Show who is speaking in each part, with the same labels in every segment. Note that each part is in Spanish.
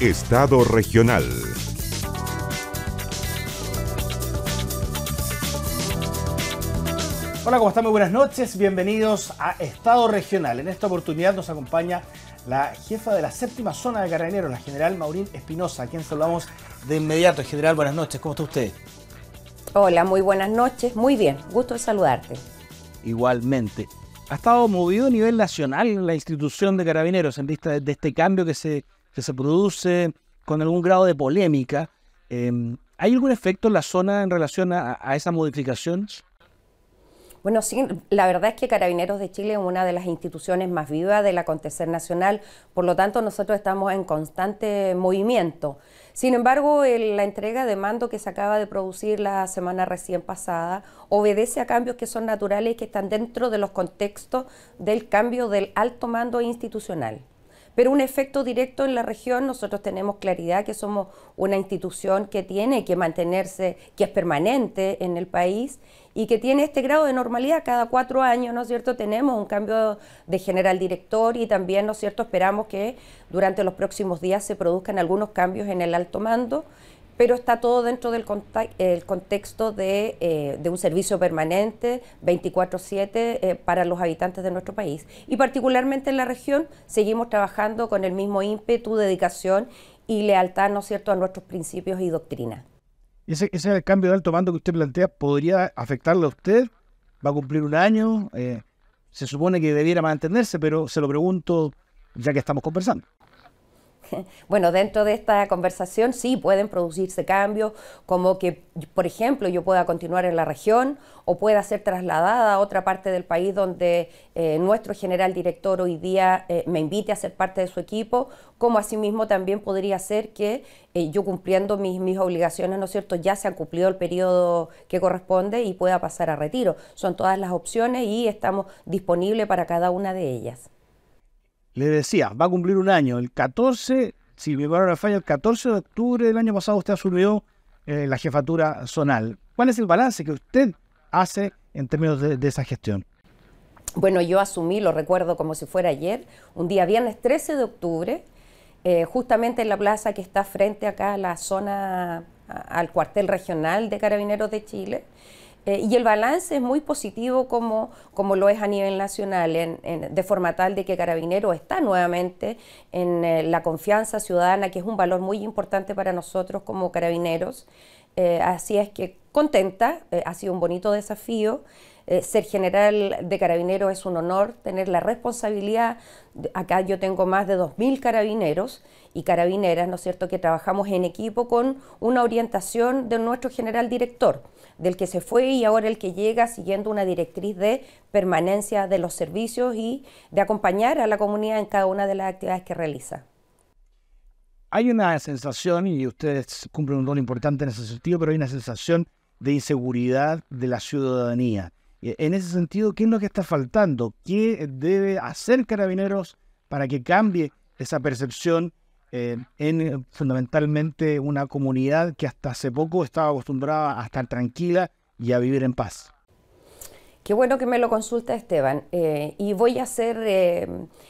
Speaker 1: Estado Regional. Hola, ¿cómo están? Muy buenas noches. Bienvenidos a Estado Regional. En esta oportunidad nos acompaña la jefa de la séptima zona de Carabineros, la general Maurín Espinosa, a quien saludamos de inmediato. General, buenas noches. ¿Cómo está usted?
Speaker 2: Hola, muy buenas noches. Muy bien, gusto de saludarte.
Speaker 1: Igualmente. Ha estado movido a nivel nacional la institución de carabineros en vista de este cambio que se que se produce con algún grado de polémica. Em, ¿Hay algún efecto en la zona en relación a, esas modificaciones?
Speaker 2: Bueno, sí, la verdad es que Carabineros de Chile es una de las instituciones más vivas del acontecer nacional, por lo tanto nosotros estamos en constante movimiento. Sin embargo, la entrega de mando que se acaba de producir la semana recién pasada obedece a cambios que son naturales y que están dentro de los contextos del cambio del alto mando institucional pero un efecto directo en la región, nosotros tenemos claridad que somos una institución que tiene que mantenerse, que es permanente en el país y que tiene este grado de normalidad. Cada cuatro años, ¿no es cierto?, tenemos un cambio de general director y también, ¿no es cierto?, esperamos que durante los próximos días se produzcan algunos cambios en el alto mando pero está todo dentro del contexto eh, de, un servicio permanente 24/7 eh, para los habitantes de nuestro país. Y particularmente en la región seguimos trabajando con el mismo ímpetu, dedicación y lealtad ¿no es cierto? a nuestros principios y doctrinas.
Speaker 1: Ese, ese cambio de alto mando que usted plantea podría afectarle a usted. Va a cumplir un año. Eh, se supone que debiera mantenerse, pero se lo pregunto ya que estamos conversando.
Speaker 2: bueno, dentro de esta conversación sí pueden producirse cambios, como que, por ejemplo, yo pueda continuar en la región o pueda ser trasladada a otra parte del país donde eh, nuestro general director hoy día eh, me invite a ser parte de su equipo, como asimismo también podría ser que eh, yo cumpliendo mis, obligaciones, ¿no es cierto?, ya se ha cumplido el periodo que corresponde y pueda pasar a retiro. Son todas las opciones y estamos disponibles para cada una de ellas
Speaker 1: le decía, va a cumplir un año, el 14, si mi falla, el 14 de octubre del año pasado usted asumió eh, la jefatura zonal. ¿Cuál es el balance que usted hace en términos de, esa gestión?
Speaker 2: Bueno, yo asumí, lo recuerdo como si fuera ayer, un día viernes 13 de octubre, eh, justamente en la plaza que está frente acá a la zona, al cuartel regional de Carabineros de Chile. Eh, y el balance es muy positivo como, como lo es a nivel nacional, de forma tal de que Carabinero está nuevamente en eh, la confianza ciudadana, que es un valor muy importante para nosotros como carabineros. Eh, así es que contenta, ha sido un bonito desafío. Eh, ser general de carabineros es un honor, tener la responsabilidad, acá yo tengo más de 2.000 carabineros y carabineras, ¿no es cierto?, que trabajamos en equipo con una orientación de nuestro general director, del que se fue y ahora el que llega siguiendo una directriz de permanencia de los servicios y de acompañar a la comunidad en cada una de las actividades que realiza.
Speaker 1: Hay una sensación, y ustedes cumplen un rol importante en ese sentido, pero hay una sensación de inseguridad de la ciudadanía. En ese sentido, ¿qué es lo que está faltando? ¿Qué debe hacer Carabineros para que cambie esa percepción eh, en eh, fundamentalmente una comunidad que hasta hace poco estaba acostumbrada a estar tranquila y a vivir en paz?
Speaker 2: Qué bueno que me lo consulta Esteban. Eh, y voy a hacer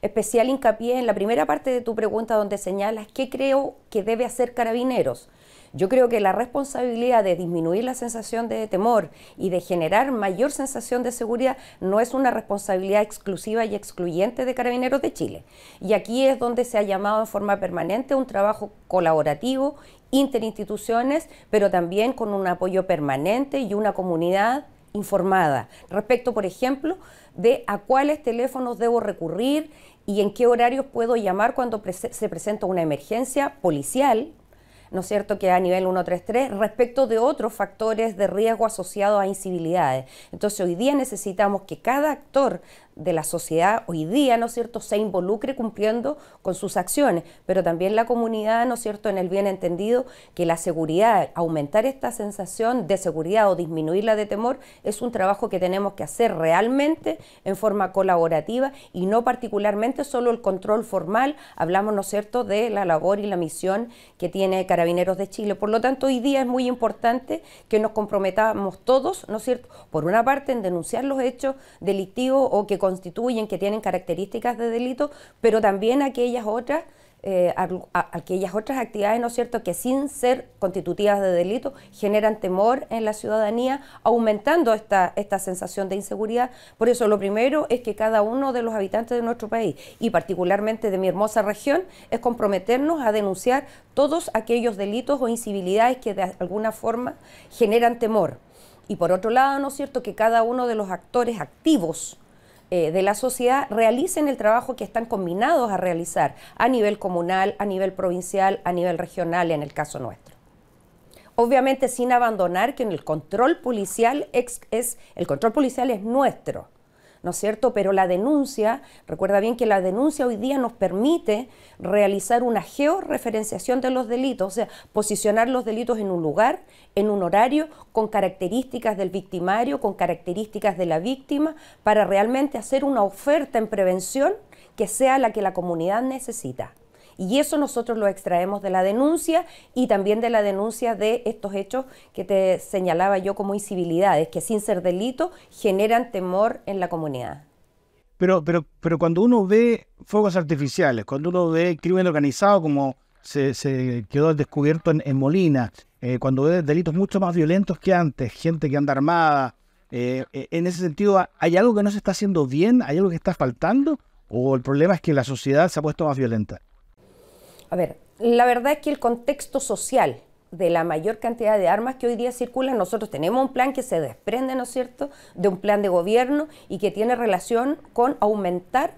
Speaker 2: especial hincapié en la primera parte de tu pregunta donde señalas qué creo que debe hacer carabineros. Yo creo que la responsabilidad de disminuir la sensación de temor y de generar mayor sensación de seguridad no es una responsabilidad exclusiva y excluyente de Carabineros de Chile. Y aquí es donde se ha llamado en forma permanente un trabajo colaborativo, interinstituciones, pero también con un apoyo permanente y una comunidad informada respecto, por ejemplo, de a cuáles teléfonos debo recurrir y en qué horarios puedo llamar cuando se presenta una emergencia policial ¿no es cierto?, que a nivel 133 respecto de otros factores de riesgo asociados a incivilidades. Entonces hoy día necesitamos que cada actor de la sociedad hoy día, ¿no es cierto?, se involucre cumpliendo con sus acciones, pero también la comunidad, ¿no es cierto?, en el bien entendido que la seguridad, aumentar esta sensación de seguridad o disminuirla de temor, es un trabajo que tenemos que hacer realmente en forma colaborativa y no particularmente solo el control formal, hablamos, ¿no es cierto?, de la labor y la misión que tiene Carabineros de Chile. Por lo tanto, hoy día es muy importante que nos comprometamos todos, ¿no es cierto?, por una parte en denunciar los hechos delictivos o que constituyen, que tienen características de delito, pero también aquellas otras eh, aquellas otras actividades, ¿no es cierto?, que sin ser constitutivas de delito generan temor en la ciudadanía, aumentando esta, esta sensación de inseguridad. Por eso lo primero es que cada uno de los habitantes de nuestro país, y particularmente de mi hermosa región, es comprometernos a denunciar todos aquellos delitos o incivilidades que de alguna forma generan temor. Y por otro lado, ¿no es cierto?, que cada uno de los actores activos eh, de la sociedad realicen el trabajo que están combinados a realizar a nivel comunal, a nivel provincial, a nivel regional, en el caso nuestro obviamente sin abandonar que el control policial es, el control policial es nuestro. ¿no es cierto? Pero la denuncia, recuerda bien que la denuncia hoy día nos permite realizar una georreferenciación de los delitos, o sea, posicionar los delitos en un lugar, en un horario, con características del victimario, con características de la víctima, para realmente hacer una oferta en prevención que sea la que la comunidad necesita. Y eso nosotros lo extraemos de la denuncia y también de la denuncia de estos hechos que te señalaba yo como incivilidades, que sin ser delito generan temor en la comunidad.
Speaker 1: Pero, pero, pero cuando uno ve fuegos artificiales, cuando uno ve crimen organizado como se, quedó descubierto en, Molina, eh, cuando ve delitos mucho más violentos que antes, gente que anda armada, eh, eh, en ese sentido, ¿hay algo que no se está haciendo bien? ¿Hay algo que está faltando? ¿O el problema es que la sociedad se ha puesto más violenta?
Speaker 2: a ver, la verdad es que el contexto social de la mayor cantidad de armas que hoy día circulan, nosotros tenemos un plan que se desprende, ¿no es cierto?, de un plan de gobierno y que tiene relación con aumentar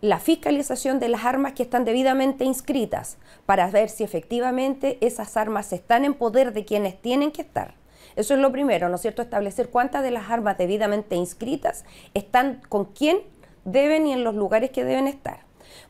Speaker 2: la fiscalización de las armas que están debidamente inscritas para ver si efectivamente esas armas están en poder de quienes tienen que estar. Eso es lo primero, ¿no es cierto? Establecer cuántas de las armas debidamente inscritas están con quién deben y en los lugares que deben estar.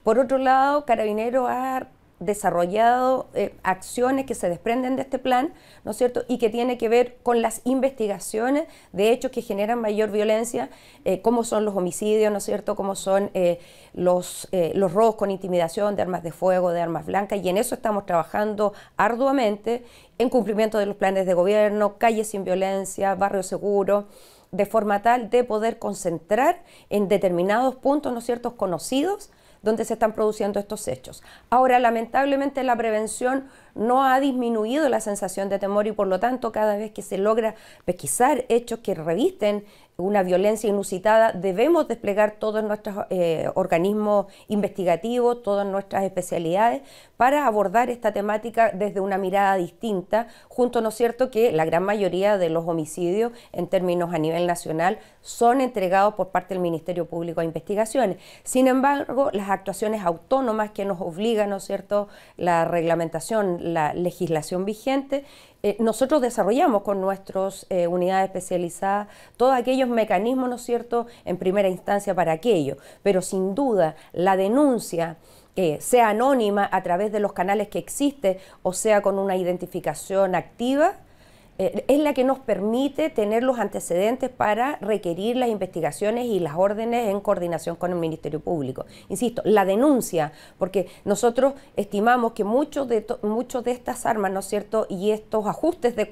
Speaker 2: Por otro lado, Carabinero ha desarrollado eh, acciones que se desprenden de este plan, ¿no es cierto? Y que tiene que ver con las investigaciones de hechos que generan mayor violencia, eh, como son los homicidios, ¿no es cierto? Como son eh, los, los robos con intimidación de armas de fuego, de armas blancas, y en eso estamos trabajando arduamente en cumplimiento de los planes de gobierno, calles sin violencia, barrios seguros de forma tal de poder concentrar en determinados puntos, ¿no es cierto?, conocidos donde se están produciendo estos hechos. Ahora, lamentablemente la prevención no ha disminuido la sensación de temor y por lo tanto cada vez que se logra pesquisar hechos que revisten una violencia inusitada, debemos desplegar todos nuestros eh, organismos investigativos, todas nuestras especialidades para abordar esta temática desde una mirada distinta, junto, ¿no es cierto?, que la gran mayoría de los homicidios en términos a nivel nacional son entregados por parte del Ministerio Público a investigaciones. Sin embargo, las actuaciones autónomas que nos obligan, ¿no es cierto?, la reglamentación, la legislación vigente, eh, nosotros desarrollamos con nuestras eh, unidades especializadas todos aquellos mecanismos, ¿no es cierto?, en primera instancia para aquello. Pero sin duda, la denuncia... sea anónima a través de los canales que existen o sea con una identificación activa, eh, es la que nos permite tener los antecedentes para requerir las investigaciones y las órdenes en coordinación con el Ministerio Público. Insisto, la denuncia, porque nosotros estimamos que muchos de, de estas armas, ¿no es cierto?, y estos ajustes de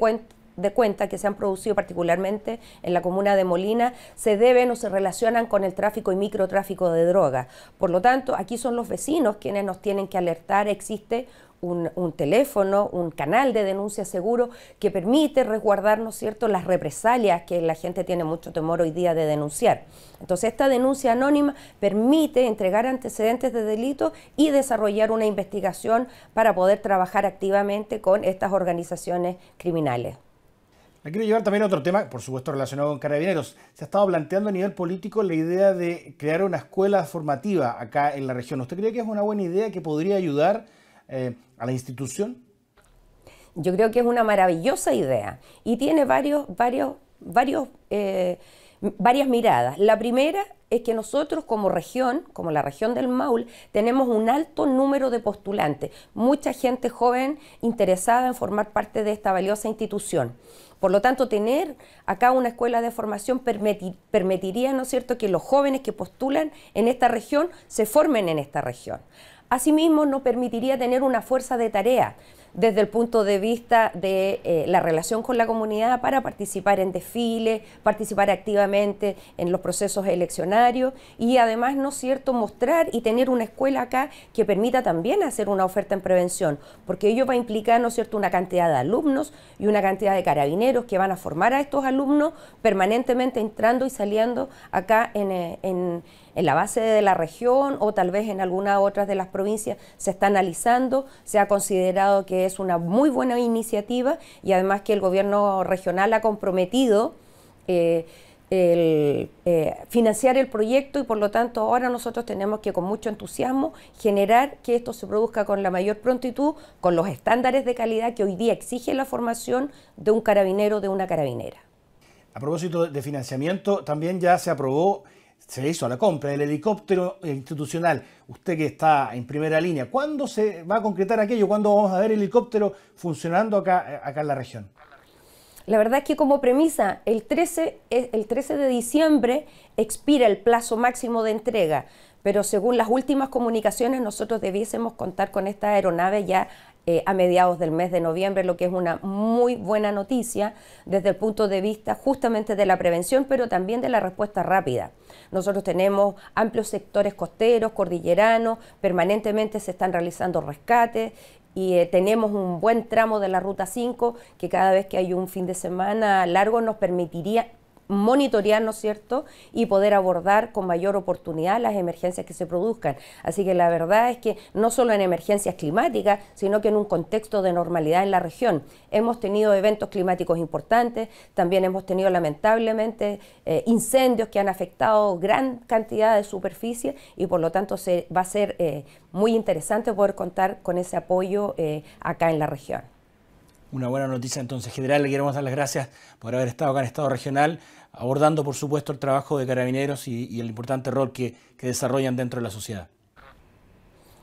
Speaker 2: de cuenta que se han producido particularmente en la comuna de Molina se deben o se relacionan con el tráfico y microtráfico de drogas. Por lo tanto, aquí son los vecinos quienes nos tienen que alertar. Existe un, teléfono, un canal de denuncia seguro que permite resguardar, cierto?, las represalias que la gente tiene mucho temor hoy día de denunciar. Entonces, esta denuncia anónima permite entregar antecedentes de delito y desarrollar una investigación para poder trabajar activamente con estas organizaciones criminales.
Speaker 1: Me quiero llevar también otro tema, por supuesto relacionado con carabineros. Se ha estado planteando a nivel político la idea de crear una escuela formativa acá en la región. ¿Usted cree que es una buena idea que podría ayudar
Speaker 2: eh, a la institución? Yo creo que es una maravillosa idea y tiene varios, varios, varios, eh, varias miradas. La primera es que nosotros como región, como la región del Maul, tenemos un alto número de postulantes, mucha gente joven interesada en formar parte de esta valiosa institución. Por lo tanto, tener acá una escuela de formación permitiría, ¿no es cierto?, que los jóvenes que postulan en esta región se formen en esta región. Asimismo, nos permitiría tener una fuerza de tarea desde el punto de vista de eh, la relación con la comunidad para participar en desfiles, participar activamente en los procesos eleccionarios y además, ¿no es cierto?, mostrar y tener una escuela acá que permita también hacer una oferta en prevención, porque ello va a implicar, ¿no es cierto?, una cantidad de alumnos y una cantidad de carabineros que van a formar a estos alumnos permanentemente entrando y saliendo acá en eh, en la base de la región o tal vez en alguna otra de las provincias se está analizando, se ha considerado que es una muy buena iniciativa y además que el gobierno regional ha comprometido eh, eh, financiar el proyecto y por lo tanto ahora nosotros tenemos que con mucho entusiasmo generar que esto se produzca con la mayor prontitud, con los estándares de calidad que hoy día exige la formación de un carabinero de una carabinera.
Speaker 1: A propósito de financiamiento, también ya se aprobó se hizo la compra del helicóptero institucional. Usted que está en primera línea, ¿cuándo se va a concretar aquello? ¿Cuándo vamos a ver helicóptero funcionando acá, eh, acá en la región?
Speaker 2: La verdad es que como premisa, el 13, eh, el 13 de diciembre expira el plazo máximo de entrega, pero según las últimas comunicaciones nosotros debiésemos contar con esta aeronave ya eh, a mediados del mes de noviembre, lo que es una muy buena noticia desde el punto de vista justamente de la prevención, pero también de la respuesta rápida. Nosotros tenemos amplios sectores costeros, cordilleranos, permanentemente se están realizando rescates y eh, tenemos un buen tramo de la Ruta 5 que cada vez que hay un fin de semana largo nos permitiría monitorear, ¿no es cierto?, y poder abordar con mayor oportunidad las emergencias que se produzcan. Así que la verdad es que no solo en emergencias climáticas, sino que en un contexto de normalidad en la región. Hemos tenido eventos climáticos importantes, también hemos tenido lamentablemente eh, incendios que han afectado gran cantidad de superficie y por lo tanto se, va a ser eh, muy interesante poder contar con ese apoyo eh, acá en la región.
Speaker 1: Una buena noticia entonces, general, le queremos dar las gracias por haber estado acá en Estado Regional, abordando por supuesto el trabajo de carabineros y, el importante rol que, que desarrollan dentro de la sociedad.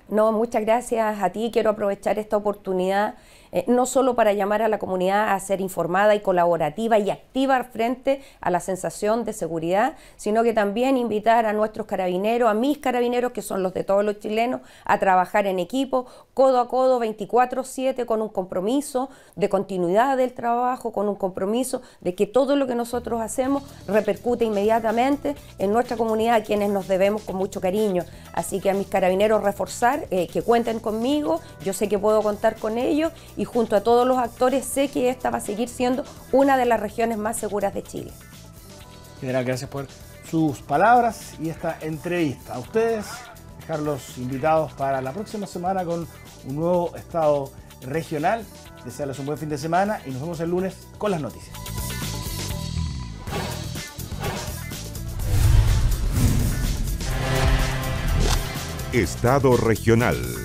Speaker 2: No, muchas gracias a ti. Quiero aprovechar esta oportunidad eh, no solo para llamar a la comunidad a ser informada y colaborativa y activa frente a la sensación de seguridad, sino que también invitar a nuestros carabineros, a mis carabineros, que son los de todos los chilenos, a trabajar en equipo, codo a codo, 24/7, con un compromiso de continuidad del trabajo, con un compromiso de que todo lo que nosotros hacemos repercute inmediatamente en nuestra comunidad, a quienes nos debemos con mucho cariño. Así que a mis carabineros reforzar, eh, que cuenten conmigo, yo sé que puedo contar con ellos y junto a todos los actores sé que esta va a seguir siendo una de las regiones más seguras de Chile.
Speaker 1: General, gracias por sus palabras y esta entrevista. A ustedes, dejarlos invitados para la próxima semana con un nuevo estado regional. Desearles un buen fin de semana y nos vemos el lunes con las noticias. Estado Regional.